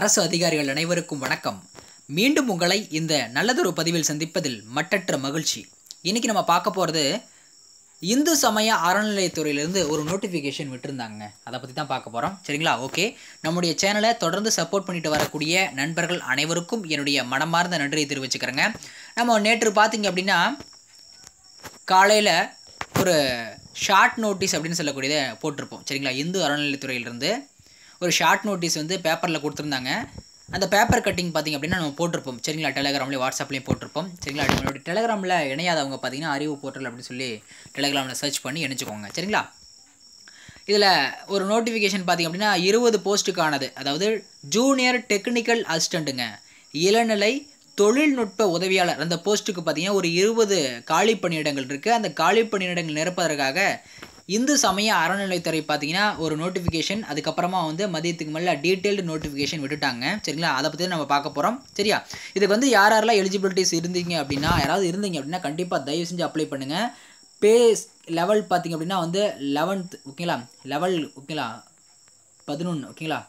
அரசு அதிகாரிகள் அனைவருக்கும் வணக்கம் மீண்டும் உங்களை இந்த நல்லதொரு பதிவில் சந்திப்பதில் மட்டற்ற மகிழ்ச்சி இன்றைக்கி நம்ம பார்க்க போகிறது இந்து சமய அறநிலையத்துறையிலிருந்து ஒரு நோட்டிஃபிகேஷன் விட்டுருந்தாங்க அதை பற்றி தான் பார்க்க போகிறோம் சரிங்களா ஓகே நம்முடைய சேனலை தொடர்ந்து சப்போர்ட் பண்ணிட்டு வரக்கூடிய நண்பர்கள் அனைவருக்கும் என்னுடைய மனமார்ந்த நன்றியை தெரிவிச்சுக்கிறேங்க நம்ம நேற்று பார்த்திங்க அப்படின்னா காலையில் ஒரு ஷார்ட் நோட்டீஸ் அப்படின்னு சொல்லக்கூடியதை போட்டிருப்போம் சரிங்களா இந்து அறநிலையத்துறையிலிருந்து ஒரு ஷார்ட் நோட்டீஸ் வந்து பேப்பரில் கொடுத்துருந்தாங்க அந்த பேப்பர் கட்டிங் பார்த்திங்க அப்படின்னா நம்ம போட்டிருப்போம் சரிங்களா டெலகிராம்லேயும் வாட்ஸ்அப்லேயும் போட்டிருப்போம் சரிங்களா நம்மளுடைய டெலகிராமில் இணையாதவங்க பார்த்திங்கன்னா அறிவு போர்ட்டல் அப்படின்னு சொல்லி டெலகிராமில் சர்ச் பண்ணி இணைச்சிக்கோங்க சரிங்களா இதில் ஒரு நோட்டிஃபிகேஷன் பார்த்திங்க அப்படின்னா இருபது போஸ்ட்டுக்கானது அதாவது ஜூனியர் டெக்னிக்கல் அசிஸ்டண்ட்டுங்க இளநிலை தொழில்நுட்ப உதவியாளர் அந்த போஸ்ட்டுக்கு பார்த்திங்கன்னா ஒரு இருபது காலி பணியிடங்கள் இருக்குது அந்த காலி பணியிடங்கள் நிரப்பதற்காக இந்து சமய அறநிலைத்துறை பார்த்தீங்கன்னா ஒரு நோட்டிஃபிகேஷன் அதுக்கப்புறமா வந்து மதியத்துக்கு மேலே டீட்டெயில்டு நோட்டிஃபிகேஷன் விட்டுட்டாங்க சரிங்களா அதை பற்றி நம்ம பார்க்க போகிறோம் சரியா இதுக்கு வந்து யார் யாரெல்லாம் எலிஜிபிலிட்டிஸ் இருந்தீங்க அப்படின்னா யாராவது இருந்தீங்க அப்படின்னா கண்டிப்பாக தயவு செஞ்சு அப்ளை பண்ணுங்கள் பே லெவல் பார்த்திங்க அப்படின்னா வந்து லெவன்த் ஓகேங்களா லெவல் ஓகேங்களா பதினொன்று ஓகேங்களா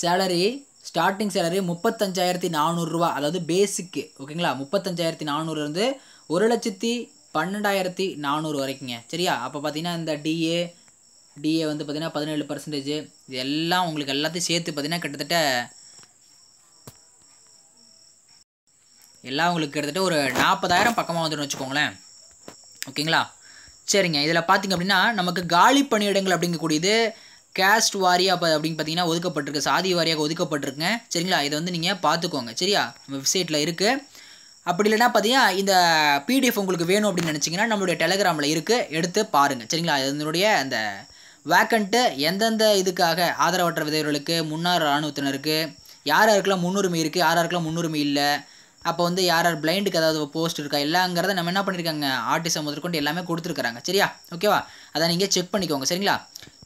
சேலரி ஸ்டார்டிங் சேலரி முப்பத்தஞ்சாயிரத்தி நானூறுரூவா அதாவது பேசிக்கு ஓகேங்களா முப்பத்தஞ்சாயிரத்தி நானூறுலேருந்து ஒரு லட்சத்தி பன்னெண்டாயிரத்தி நானூறு வரைக்குங்க சரியா அப்போ பார்த்தீங்கன்னா இந்த டிஏ டிஏ வந்து பார்த்திங்கன்னா பதினேழு பர்சன்டேஜ் இது எல்லாம் உங்களுக்கு எல்லாத்தையும் சேர்த்து பார்த்திங்கன்னா கிட்டத்தட்ட எல்லாம் உங்களுக்கு கிட்டத்தட்ட ஒரு நாற்பதாயிரம் பக்கமாக வந்துடும் வச்சுக்கோங்களேன் ஓகேங்களா சரிங்க இதில் பார்த்திங்க அப்படின்னா நமக்கு காலி பணியிடங்கள் அப்படிங்கக்கூடியது கேஸ்ட் வாரியாக அப்போ அப்படின்னு பார்த்தீங்கன்னா ஒதுக்கப்பட்டிருக்கு சாதி வாரியாக ஒதுக்கப்பட்டிருக்குங்க சரிங்களா இதை வந்து நீங்கள் பார்த்துக்கோங்க சரியா நம்ம வெப்சைட்டில் இருக்குது அப்படி இல்லைனா பார்த்தீங்கன்னா இந்த பிடிஎஃப் உங்களுக்கு வேணும் அப்படின்னு நினச்சிங்கன்னா நம்மளுடைய டெலகிராமில் இருக்குது எடுத்து பாருங்கள் சரிங்களா அதனுடைய அந்த வேக்கண்ட்டு எந்தெந்த இதுக்காக ஆதரவற்ற விதைகளுக்கு முன்னாள் இராணுவத்தினருக்கு யார் யாருக்கெல்லாம் முன்னுரிமை இருக்குது யார் யாருக்கெல்லாம் முன்னுரிமை இல்லை அப்போ வந்து யார் யார் பிளைண்டுக்கு ஏதாவது போஸ்ட் இருக்கா எல்லாங்கிறத நம்ம என்ன பண்ணியிருக்காங்க ஆர்டிசம் முதற்கொண்டு எல்லாமே கொடுத்துருக்குறாங்க சரியா ஓகேவா அதை நீங்கள் செக் பண்ணிக்கோங்க சரிங்களா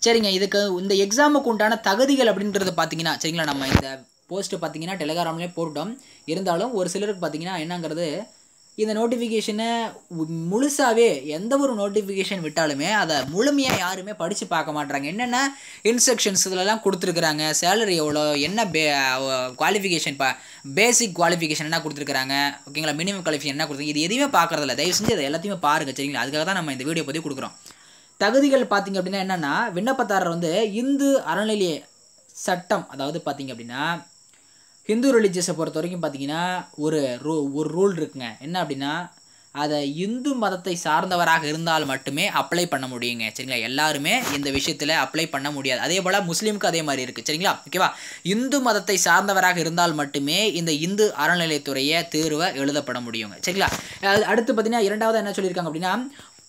சரிங்க இதுக்கு இந்த எக்ஸாமுக்கு உண்டான தகுதிகள் அப்படின்றத பார்த்தீங்கன்னா சரிங்களா நம்ம இந்த போஸ்ட்டு பார்த்தீங்கன்னா டெலகிராம்லேயே போட்டோம் இருந்தாலும் ஒரு சிலருக்கு பார்த்தீங்கன்னா என்னங்கிறது இந்த நோட்டிஃபிகேஷனை முழுசாகவே எந்த ஒரு நோட்டிஃபிகேஷன் விட்டாலுமே அதை முழுமையாக யாருமே படித்து பார்க்க மாட்டாங்க என்னென்ன இன்ஸ்ட்ரக்ஷன்ஸ் இதிலலாம் கொடுத்துருக்குறாங்க சேலரி எவ்வளோ என்ன பே குவாலிஃபிகேஷன் பா பேசிக் குவாலிஃபிகேஷன் என்ன கொடுத்துருக்குறாங்க ஓகேங்களா மினிமம் குவாலிஃபிகேஷன் என்ன கொடுத்துருக்கு இது எதுவுமே பார்க்குறதில்ல தயவு செஞ்சு அதை எல்லாத்தையுமே பாருங்கள் சரிங்களா அதுக்காக தான் நம்ம இந்த வீடியோ பற்றி கொடுக்குறோம் தகுதிகள் பார்த்திங்க அப்படின்னா என்னென்னா விண்ணப்பதாரர் வந்து இந்து அறநிலைய சட்டம் அதாவது பார்த்திங்க அப்படின்னா ஹிந்து ரிலீஜியஸை பொறுத்த வரைக்கும் பார்த்தீங்கன்னா ஒரு ரூ ஒரு ரூல் இருக்குங்க என்ன அப்படின்னா அதை இந்து மதத்தை சார்ந்தவராக இருந்தால் மட்டுமே அப்ளை பண்ண முடியுங்க சரிங்களா எல்லாருமே இந்த விஷயத்தில் அப்ளை பண்ண முடியாது அதே போல் முஸ்லீமுக்கு அதே மாதிரி இருக்குது சரிங்களா ஓகேவா இந்து மதத்தை சார்ந்தவராக இருந்தால் மட்டுமே இந்த இந்து அறநிலையத்துறையை தேர்வை எழுதப்பட முடியுங்க சரிங்களா அடுத்து பார்த்தீங்கன்னா இரண்டாவது என்ன சொல்லியிருக்காங்க அப்படின்னா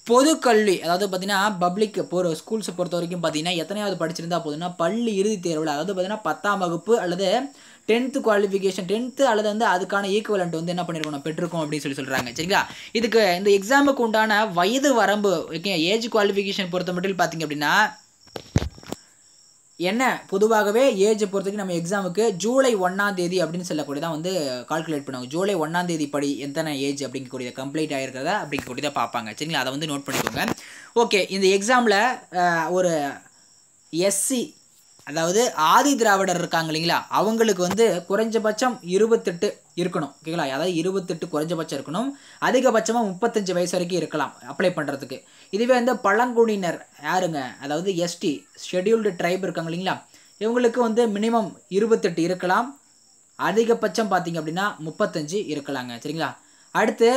பொது கல்வி அதாவது பார்த்தீங்கன்னா பப்ளிக் போகிற ஸ்கூல்ஸை பொறுத்த வரைக்கும் பார்த்தீங்கன்னா எத்தனையாவது படிச்சிருந்தா போதுன்னா பள்ளி இறுதித் தேர்வில் அதாவது பார்த்தீங்கன்னா பத்தாம் வகுப்பு அல்லது டென்த்து குவாலிஃபிகேஷன் டென்த்து அல்லது வந்து அதுக்கான ஈக்குவலண்ட் வந்து என்ன பண்ணியிருக்கணும் பெற்றிருக்கோம் அப்படின்னு சொல்லி சொல்கிறாங்க சரிங்களா இதுக்கு இந்த எக்ஸாமுக்கு உண்டான வயது வரம்பு ஓகே ஏஜ் குவாலிஃபிகேஷன் பொறுத்த மட்டும் பார்த்தீங்க அப்படின்னா என்ன பொதுவாகவே ஏஜ் பொறுத்தவரைக்கும் நம்ம எக்ஸாமுக்கு ஜூலை ஒன்றாம் தேதி அப்படின்னு சொல்லக்கூடிய தான் வந்து கால்குலேட் பண்ணுவாங்க ஜூலை ஒன்றாம் தேதி படி எத்தனை ஏஜ் அப்படிங்கக்கூடிய கம்ப்ளீட் ஆகிருக்கிறதா அப்படிங்கக்கூடியதை பார்ப்பாங்க சரிங்களா அதை வந்து நோட் பண்ணிக்கோங்க ஓகே இந்த எக்ஸாமில் ஒரு எஸ்சி அதாவது ஆதி திராவிடர் இருக்காங்க இல்லைங்களா அவங்களுக்கு வந்து குறைஞ்சபட்சம் இருபத்தெட்டு இருக்கணும் ஓகேங்களா அதாவது இருபத்தெட்டு குறைஞ்சபட்சம் இருக்கணும் அதிகபட்சமாக முப்பத்தஞ்சு வயசு வரைக்கும் இருக்கலாம் அப்ளை பண்ணுறதுக்கு இதுவே வந்து பழங்குடியினர் யாருங்க அதாவது எஸ்டி ஷெடியூல்டு ட்ரைப் இருக்காங்க இல்லைங்களா இவங்களுக்கு வந்து மினிமம் இருபத்தெட்டு இருக்கலாம் அதிகபட்சம் பார்த்தீங்க அப்படின்னா முப்பத்தஞ்சு இருக்கலாங்க சரிங்களா அடுத்து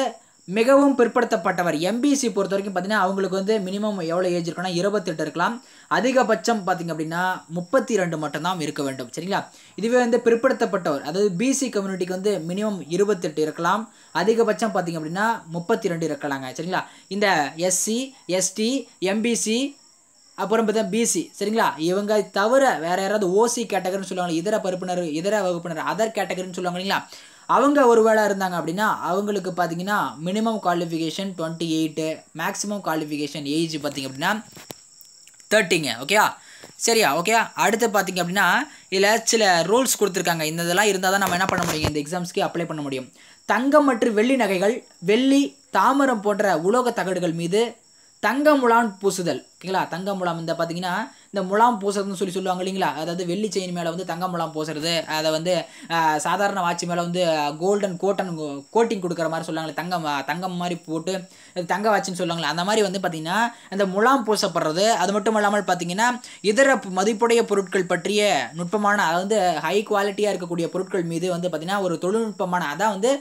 மிகவும் பிற்படுத்தப்பட்டவர் எம்பிசி பொறுத்த வரைக்கும் பார்த்தீங்கன்னா அவங்களுக்கு வந்து மினிமம் எவ்வளோ ஏஜ் இருக்குன்னா இருபத்தெட்டு இருக்கலாம் அதிகபட்சம் பார்த்திங்க அப்படின்னா முப்பத்தி ரெண்டு மட்டும்தான் இருக்க வேண்டும் சரிங்களா இதுவே வந்து பிற்படுத்தப்பட்டவர் அதாவது பிசி கம்யூனிட்டிக்கு வந்து மினிமம் இருபத்தெட்டு இருக்கலாம் அதிகபட்சம் பார்த்திங்க அப்படின்னா முப்பத்தி ரெண்டு இருக்கலாங்க சரிங்களா இந்த எஸ்சி எஸ்டி எம்பிசி அப்புறம் பார்த்தீங்கன்னா பிசி சரிங்களா இவங்க தவிர வேறு யாராவது ஓசி கேட்டகரின்னு சொல்லுவாங்க இதர பருப்பினர் இதர வகுப்பினர் அதர் கேட்டகரின்னு சொல்லுவாங்க இல்லைங்களா அவங்க ஒரு வேளை இருந்தாங்க அப்படின்னா அவங்களுக்கு பார்த்தீங்கன்னா minimum qualification twenty eight maximum qualification age பார்த்திங்க அப்படின்னா தேர்ட்டிங்க ஓகேயா சரியா ஓகே அடுத்து பார்த்திங்க அப்படின்னா இதில் சில ரூல்ஸ் கொடுத்துருக்காங்க இந்த இதெல்லாம் இருந்தால் தான் நம்ம என்ன பண்ண முடியும் இந்த எக்ஸாம்ஸ்க்கு அப்ளை பண்ண முடியும் தங்கம் மற்றும் வெள்ளி நகைகள் வெள்ளி தாமரம் போன்ற உலோக தகடுகள் மீது தங்க முலான் பூசுதல் ஓகேங்களா தங்க முலாம் இந்த பார்த்தீங்கன்னா இந்த முலாம் பூசுறதுன்னு சொல்லி சொல்லுவாங்க இல்லைங்களா அதாவது வெள்ளி செயின் மேலே வந்து தங்க முலாம் பூசுறது அதை வந்து சாதாரண வாட்சி மேலே வந்து கோல்டன் கோட்டன் கோட்டிங் கொடுக்குற மாதிரி சொல்லுவாங்களே தங்கம் தங்கம் மாதிரி போட்டு தங்க வாட்சின்னு சொல்லுவாங்களே அந்த மாதிரி வந்து பார்த்திங்கன்னா இந்த முலாம் பூசப்படுறது அது மட்டும் இல்லாமல் பார்த்தீங்கன்னா இதர மதிப்புடைய பொருட்கள் பற்றிய நுட்பமான அதாவது ஹை குவாலிட்டியாக இருக்கக்கூடிய பொருட்கள் மீது வந்து பார்த்திங்கன்னா ஒரு தொழில்நுட்பமான அதான் வந்து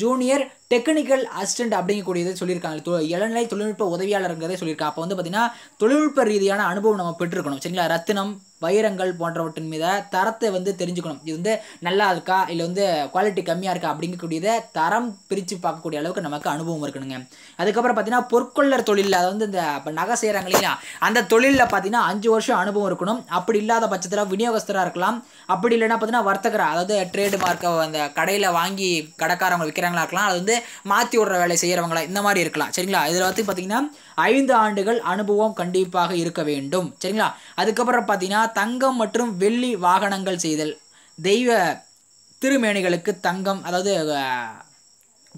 ஜூனியர் டெக்னிக்கல் அசிஸ்டன்ட் அப்படிங்கக்கூடியதை சொல்லியிருக்காங்க இளநிலை தொழில்நுட்ப உதவியாளருங்கிறதே சொல்லியிருக்காங்க அப்போ வந்து பார்த்தீங்கன்னா தொழில்நுட்ப ரீதியான அனுபவம் நம்ம பெற்றுருக்கணும் சரிங்களா ரத்தினம் வைரங்கள் போன்றவற்றின் மீத தரத்தை வந்து தெரிஞ்சுக்கணும் இது வந்து நல்லா இருக்கா இல்லை வந்து குவாலிட்டி கம்மியாக இருக்கா அப்படிங்கக்கூடியதை தரம் பிரித்து பார்க்கக்கூடிய அளவுக்கு நமக்கு அனுபவம் இருக்கணுங்க அதுக்கப்புறம் பார்த்தீங்கன்னா பொற்கொள்ளர் தொழிலில் அதை வந்து இந்த இப்போ நகை செய்கிறாங்க இல்லையா அந்த தொழிலில் பார்த்தீங்கன்னா அஞ்சு வருஷம் அனுபவம் இருக்கணும் அப்படி இல்லாத பட்சத்தில் விநியோகஸ்தராக இருக்கலாம் அப்படி இல்லைன்னா பார்த்தீங்கன்னா வர்த்தகராக அதாவது ட்ரேடு மார்க்கை அந்த கடையில் வாங்கி கடைக்காரவங்க விற்கிறாங்களா இருக்கலாம் அது வந்து மாற்றி விடுற வேலை செய்கிறவங்களா இந்த மாதிரி இருக்கலாம் சரிங்களா இதில் வந்து பார்த்தீங்கன்னா ஐந்து ஆண்டுகள் அனுபவம் கண்டிப்பாக இருக்க வேண்டும் சரிங்களா அதுக்கப்புறம் பார்த்தீங்கன்னா தங்கம் மற்றும் வெள்ளி வாகனங்கள் செய்தல் தெய்வ திருமேனிகளுக்கு தங்கம் அதாவது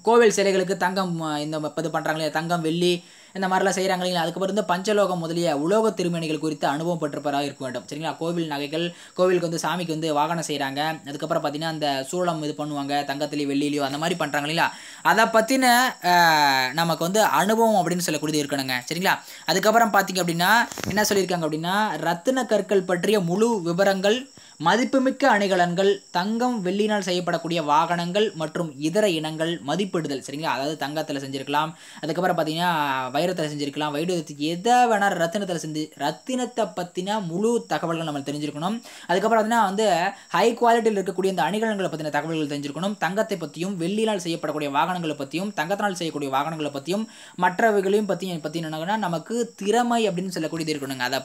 கோவில் சிலைகளுக்கு தங்கம் இந்த இது பண்ணுறாங்களே தங்கம் வெள்ளி இந்த மாதிரிலாம் செய்கிறாங்க இல்லைங்களா அதுக்கப்புறம் இந்த பஞ்சலோகம் முதலிய உலோக திருமணிகள் குறித்து அனுபவம் பெற்றப்பராக இருக்க வேண்டும் சரிங்களா கோவில் நகைகள் கோவிலுக்கு வந்து சாமிக்கு வந்து வாகனம் செய்கிறாங்க அதுக்கப்புறம் பார்த்தீங்கன்னா அந்த சூளம் இது பண்ணுவாங்க தங்கத்திலேயோ வெள்ளிலையோ அந்த மாதிரி பண்ணுறாங்க இல்லைங்களா அதை பற்றின நமக்கு வந்து அனுபவம் அப்படின்னு சொல்லக்கூடியது இருக்கணுங்க சரிங்களா அதுக்கப்புறம் பார்த்தீங்க அப்படின்னா என்ன சொல்லியிருக்காங்க அப்படின்னா ரத்தின கற்கள் பற்றிய முழு விவரங்கள் மதிப்புமிக்க அணிகலன்கள் தங்கம் வெள்ளினால் செய்யப்படக்கூடிய வாகனங்கள் மற்றும் இதர இனங்கள் மதிப்பிடுதல் சரிங்களா அதாவது தங்கத்தில் செஞ்சுருக்கலாம் அதுக்கப்புறம் பார்த்தீங்கன்னா வைரத்தில் செஞ்சுருக்கலாம் வைடூரத்துக்கு எதை வேணால் ரத்தினத்தில் செஞ்சு ரத்தினத்தை பற்றின முழு தகவல்கள் நம்ம தெரிஞ்சிருக்கணும் அதுக்கப்புறம் பார்த்தீங்கன்னா வந்து ஹை குவாலிட்டியில் இருக்கக்கூடிய இந்த அணிகலன்களை பற்றின தகவல்கள் தெரிஞ்சிருக்கணும் தங்கத்தை பற்றியும் வெள்ளினால் செய்யப்படக்கூடிய வாகனங்களை பற்றியும் தங்கத்தினால் செய்யக்கூடிய வாகனங்களை பற்றியும் மற்றவைகளையும் பற்றி பற்றி என்னன்னா நமக்கு திறமை அப்படின்னு சொல்லக்கூடியது இருக்கணுங்க அதை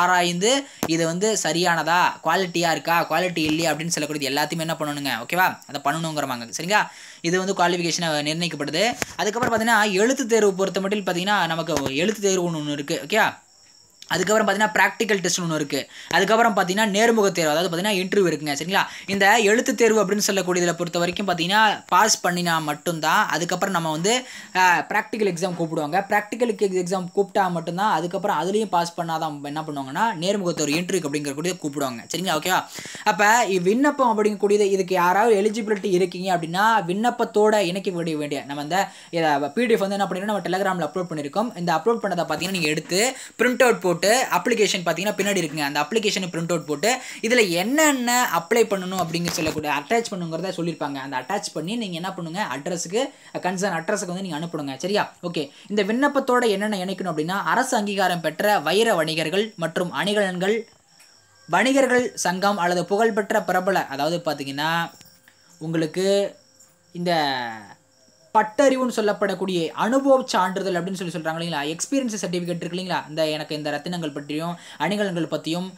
ஆராய்ந்து இது வந்து சரியானதா குவாலிட்டியாக இருக்கா குவாலிட்டி இல்லையா அப்படின்னு சொல்லக்கூடிய எல்லாத்தையுமே என்ன பண்ணணுங்க ஓகேவா அதை பண்ணணுங்கிறவாங்க சரிங்களா இது வந்து குவாலிஃபிகேஷனை நிர்ணயிக்கப்படுது அதுக்கப்புறம் பார்த்தீங்கன்னா எழுத்து தேர்வு பொறுத்த மட்டும் பார்த்தீங்கன்னா நமக்கு எழுத்து தேர்வு ஒன்று ஒன்று இருக்குது ஓகே அதுக்கப்புறம் பார்த்தீங்கன்னா ப்ராக்டிக்கல் டெஸ்ட் ஒன்று இருக்குது அதுக்கப்புறம் பார்த்தீங்கன்னா நேர்முக தேர்வு அதாவது பார்த்தீங்கன்னா இன்டர்வியூ இருக்குங்க சரிங்களா இந்த எழுத்து தேர்வு அப்படின்னு சொல்லக்கூடியதில் பொறுத்த வரைக்கும் பார்த்தீங்கன்னா பாஸ் பண்ணினா மட்டும்தான் அதுக்கப்புறம் நம்ம வந்து ப்ராக்டிக்கல் எக்ஸாம் கூப்பிடுவாங்க ப்ராக்டிக்கல் எக்ஸாம் கூப்பிட்டா மட்டும்தான் அதுக்கப்புறம் அதுலேயும் பாஸ் பண்ணால் தான் என்ன பண்ணுவாங்கன்னா நேர்முக தேர்வு இன்டர்வியூ அப்படிங்கிறக்கூடிய கூப்பிடுவாங்க சரிங்களா ஓகேவா அப்போ விண்ணப்பம் அப்படிங்கக்கூடியது இதுக்கு யாராவது எலிஜிபிலிட்டி இருக்கீங்க அப்படின்னா விண்ணப்பத்தோடு இணைக்க வேண்டிய வேண்டிய நம்ம இந்த பிடிஎஃப் வந்து என்ன பண்ணிடுறோம் நம்ம டெலிகிராமில் அப்லோட் பண்ணியிருக்கோம் இந்த அப்லோட் பண்ணதை பார்த்தீங்கன்னா நீங்கள் எடுத்து பிரிண்ட் அவுட் போட்டு போட்டு அப்ளிகேஷன் பார்த்தீங்கன்னா பின்னாடி இருக்குங்க அந்த அப்ளிகேஷனை பிரிண்ட் அவுட் போட்டு இதில் என்னென்ன அப்ளை பண்ணணும் அப்படிங்கிற சொல்லக்கூடிய அட்டாச் பண்ணுங்கிறத சொல்லியிருப்பாங்க அந்த அட்டாச் பண்ணி நீங்கள் என்ன பண்ணுங்கள் அட்ரஸுக்கு கன்சர்ன் அட்ரஸுக்கு வந்து நீங்கள் அனுப்பணுங்க சரியா ஓகே இந்த விண்ணப்பத்தோட என்னென்ன இணைக்கணும் அப்படின்னா அரசு அங்கீகாரம் பெற்ற வைர வணிகர்கள் மற்றும் அணிகலன்கள் வணிகர்கள் சங்கம் அல்லது புகழ்பெற்ற பிரபல அதாவது பார்த்தீங்கன்னா உங்களுக்கு இந்த பட்டறிவுன்னு சொல்லப்படக்கூடிய அனுபவ சான்றிதழ் அப்படின்னு சொல்லி சொல்கிறாங்க இல்லைங்களா எக்ஸ்பீரியன்ஸ் சர்டிஃபிகேட் இருக்கு இல்லைங்களா இந்த எனக்கு இந்த ரத்தினங்கள் பற்றியும் அணிகலன்கள் பற்றியும்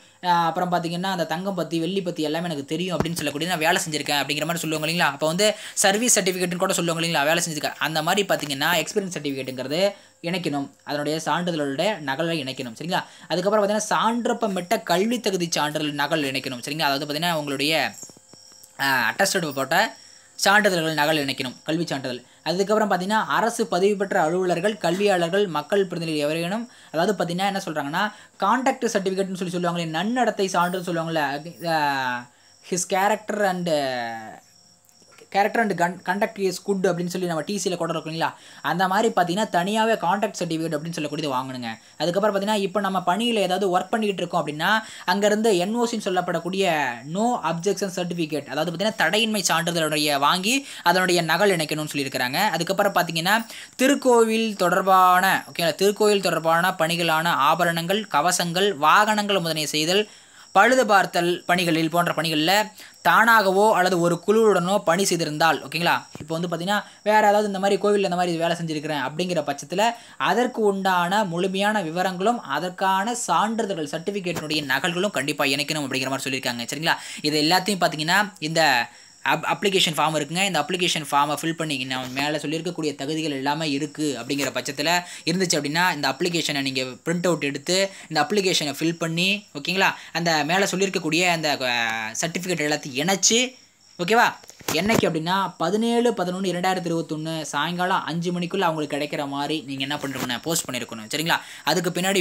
அப்புறம் பார்த்திங்கன்னா அந்த தங்கம் பற்றி வெள்ளி பற்றி எல்லாமே எனக்கு தெரியும் அப்படின்னு சொல்லக்கூடிய நான் வேலை செஞ்சிருக்கேன் அப்படிங்கிற மாதிரி சொல்லுவாங்க இல்லைங்களா அப்போ வந்து சர்வீஸ் சர்டிஃபிகேட்னு கூட சொல்லுவாங்க இல்லைங்களா வேலை செஞ்சிருக்கேன் அந்த மாதிரி பார்த்திங்கன்னா எக்ஸ்பீரியன்ஸ் சர்டிஃபிகேட்டுங்கிறது இணைக்கணும் அதனுடைய சான்றிதழோட நகலை இணைக்கணும் சரிங்களா அதுக்கப்புறம் பார்த்திங்கன்னா சான்றப்பமிட்ட கல்வி தகுதி சான்றிதழ் நகல் இணைக்கணும் சரிங்களா அதாவது பார்த்திங்கன்னா உங்களுடைய அட்டஸ்டட் போட்ட சான்றிதழ்கள் நகல் இணைக்கணும் கல்வி சான்றிதழ் அதுக்கப்புறம் பார்த்தீங்கன்னா அரசு பதிவு பெற்ற அலுவலர்கள் கல்வியாளர்கள் மக்கள் பிரதிநிதிகள் எவரையினும் அதாவது பார்த்திங்கன்னா என்ன சொல்கிறாங்கன்னா காண்டாக்ட் சர்டிஃபிகேட்னு சொல்லி சொல்லுவாங்களே நன்னடத்தை சான்றுன்னு சொல்லுவாங்களே his character and character and con conduct is good அப்படின்னு சொல்லி நம்ம டிசியில் கூட இருக்கும் இல்லைங்களா அந்த மாதிரி பார்த்தீங்கன்னா தனியாகவே காண்டாக்ட் சர்டிஃபிகேட் அப்படின்னு சொல்லக்கூடியது வாங்கணுங்க அதுக்கப்புறம் பார்த்தீங்கன்னா இப்போ நம்ம பணியில் ஏதாவது ஒர்க் பண்ணிக்கிட்டு இருக்கோம் அப்படின்னா அங்கேருந்து என்ஓசின்னு சொல்லப்படக்கூடிய நோ அப்ஜெக்ஷன் சர்டிஃபிகேட் அதாவது பார்த்தீங்கன்னா தடையின்மை சான்றிதழுடைய வாங்கி அதனுடைய நகல் இணைக்கணும்னு சொல்லியிருக்கிறாங்க அதுக்கப்புறம் பார்த்தீங்கன்னா திருக்கோவில் தொடர்பான ஓகேங்களா திருக்கோவில் தொடர்பான பணிகளான ஆபரணங்கள் கவசங்கள் வாகனங்கள் முதலிய செய்தல் பழுது பார்த்தல் பணிகளில் போன்ற பணிகளில் தானாகவோ அல்லது ஒரு குழுவுடனோ பணி செய்திருந்தால் ஓகேங்களா இப்போ வந்து பார்த்தீங்கன்னா வேறு ஏதாவது இந்த மாதிரி கோவிலில் இந்த மாதிரி வேலை செஞ்சுருக்கிறேன் அப்படிங்கிற பட்சத்தில் அதற்கு உண்டான முழுமையான விவரங்களும் அதற்கான சான்றிதழ்கள் சர்டிஃபிகேட்டினுடைய நகல்களும் கண்டிப்பாக இணைக்கணும் அப்படிங்கிற மாதிரி சொல்லியிருக்காங்க சரிங்களா இது எல்லாத்தையும் பார்த்தீங்கன்னா இந்த அப் அப்ளிகேஷன் ஃபார்ம் இருக்குங்க இந்த அப்ளிகேஷன் ஃபார்மை ஃபில் பண்ணிங்கன்னா மேலே சொல்லியிருக்கக்கூடிய தகுதிகள் எல்லாமே இருக்குது அப்படிங்கிற பட்சத்தில் இருந்துச்சு அப்படின்னா இந்த அப்ளிகேஷனை நீங்கள் பிரிண்ட் அவுட் எடுத்து இந்த அப்ளிகேஷனை ஃபில் பண்ணி ஓகேங்களா அந்த மேலே சொல்லியிருக்கக்கூடிய அந்த சர்டிஃபிகேட் எல்லாத்தையும் இணைச்சி ஓகேவா என்னைக்கு அப்படின்னா பதினேழு பதினொன்று இரண்டாயிரத்தி இருபத்தொன்று சாயங்காலம் அஞ்சு மணிக்குள்ளே அவங்களுக்கு கிடைக்கிற மாதிரி நீங்கள் என்ன பண்ணிருக்கணும் போஸ்ட் பண்ணியிருக்கணும் சரிங்களா அதுக்கு பின்னாடி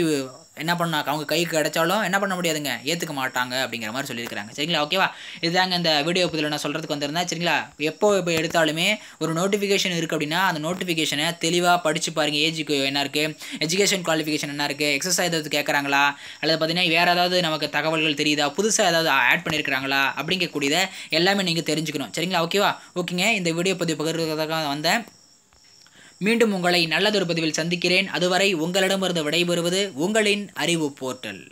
என்ன பண்ணாக்க அவங்க கைக்கு கிடைச்சாலும் என்ன பண்ண முடியாதுங்க ஏற்றுக்க மாட்டாங்க அப்படிங்கிற மாதிரி சொல்லியிருக்கிறாங்க சரிங்களா ஓகேவா இதுதாங்க இந்த வீடியோ பதில் நான் சொல்கிறதுக்கு வந்திருந்தேன் சரிங்களா எப்போ இப்போ எடுத்தாலுமே ஒரு நோட்டிஃபிகேஷன் இருக்குது அப்படின்னா அந்த நோட்டிஃபிகேஷனை தெளிவாக படித்து பாருங்கள் ஏஜுக்கு என்ன இருக்குது எஜுகேஷன் குவாலிஃபிகேஷன் என்ன இருக்குது எக்ஸசைஸ் ஏதாவது கேட்குறாங்களா அல்லது பார்த்தீங்கன்னா வேறு ஏதாவது நமக்கு தகவல்கள் தெரியுதா புதுசாக ஏதாவது ஆட் பண்ணியிருக்கிறாங்களா அப்படிங்கக்கூடியதை எல்லாமே நீங்கள் தெரிஞ்சுக்கணும் சரிங்களா ஓகேவா ஓகேங்க இந்த வீடியோ பதிவு பகிர்வதற்காக வந்தேன் மீண்டும் உங்களை நல்லதொரு பதிவில் சந்திக்கிறேன் அதுவரை உங்களிடமிருந்து விடைபெறுவது உங்களின் அறிவு போர்ட்டல்